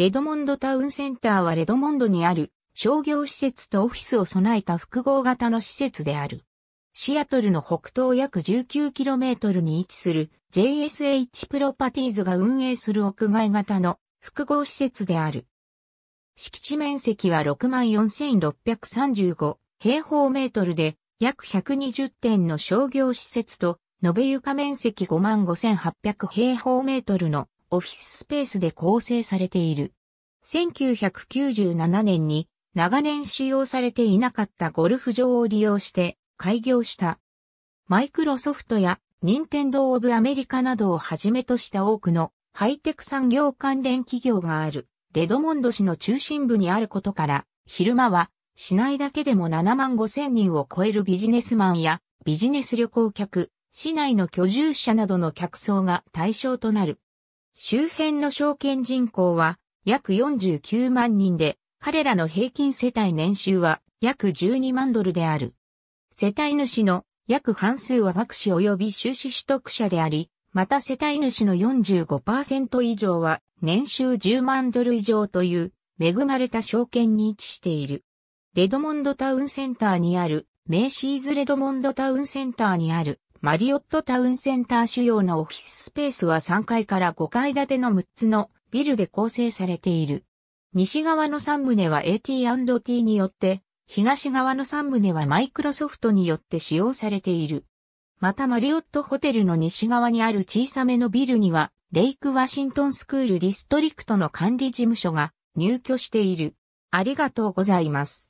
レドモンドタウンセンターはレドモンドにある商業施設とオフィスを備えた複合型の施設である。シアトルの北東約 19km に位置する JSH プロパティーズが運営する屋外型の複合施設である。敷地面積は64,635平方メートルで約120点の商業施設と延べ床面積55,800平方メートルのオフィススペースで構成されている。1997年に長年使用されていなかったゴルフ場を利用して開業した。マイクロソフトやニンテンドー・オブ・アメリカなどをはじめとした多くのハイテク産業関連企業があるレドモンド市の中心部にあることから昼間は市内だけでも7万5千人を超えるビジネスマンやビジネス旅行客、市内の居住者などの客層が対象となる。周辺の証券人口は約49万人で、彼らの平均世帯年収は約12万ドルである。世帯主の約半数は学士及び修士取得者であり、また世帯主の45%以上は年収10万ドル以上という恵まれた証券に位置している。レドモンドタウンセンターにある、メイシーズレドモンドタウンセンターにあるマリオットタウンセンター主要のオフィススペースは3階から5階建ての6つのビルで構成されている。西側の3棟は AT&T によって、東側の3棟はマイクロソフトによって使用されている。またマリオットホテルの西側にある小さめのビルには、レイクワシントンスクールディストリクトの管理事務所が入居している。ありがとうございます。